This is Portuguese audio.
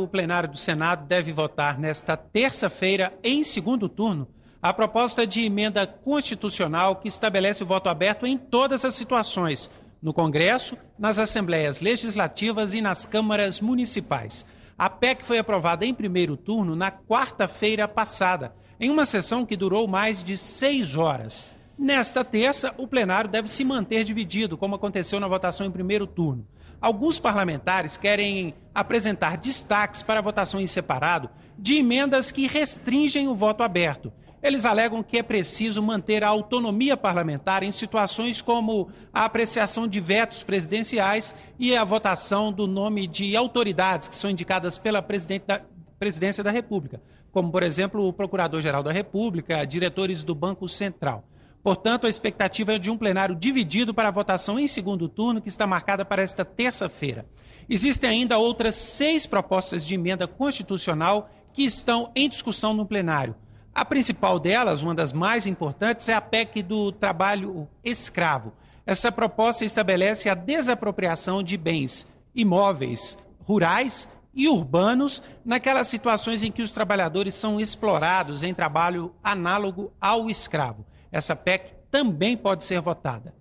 O plenário do Senado deve votar nesta terça-feira, em segundo turno, a proposta de emenda constitucional que estabelece o voto aberto em todas as situações, no Congresso, nas assembleias legislativas e nas câmaras municipais. A PEC foi aprovada em primeiro turno na quarta-feira passada, em uma sessão que durou mais de seis horas. Nesta terça, o plenário deve se manter dividido, como aconteceu na votação em primeiro turno. Alguns parlamentares querem apresentar destaques para a votação em separado de emendas que restringem o voto aberto. Eles alegam que é preciso manter a autonomia parlamentar em situações como a apreciação de vetos presidenciais e a votação do nome de autoridades que são indicadas pela da, presidência da República, como, por exemplo, o Procurador-Geral da República, diretores do Banco Central. Portanto, a expectativa é de um plenário dividido para a votação em segundo turno, que está marcada para esta terça-feira. Existem ainda outras seis propostas de emenda constitucional que estão em discussão no plenário. A principal delas, uma das mais importantes, é a PEC do trabalho escravo. Essa proposta estabelece a desapropriação de bens imóveis rurais e urbanos naquelas situações em que os trabalhadores são explorados em trabalho análogo ao escravo essa PEC também pode ser votada.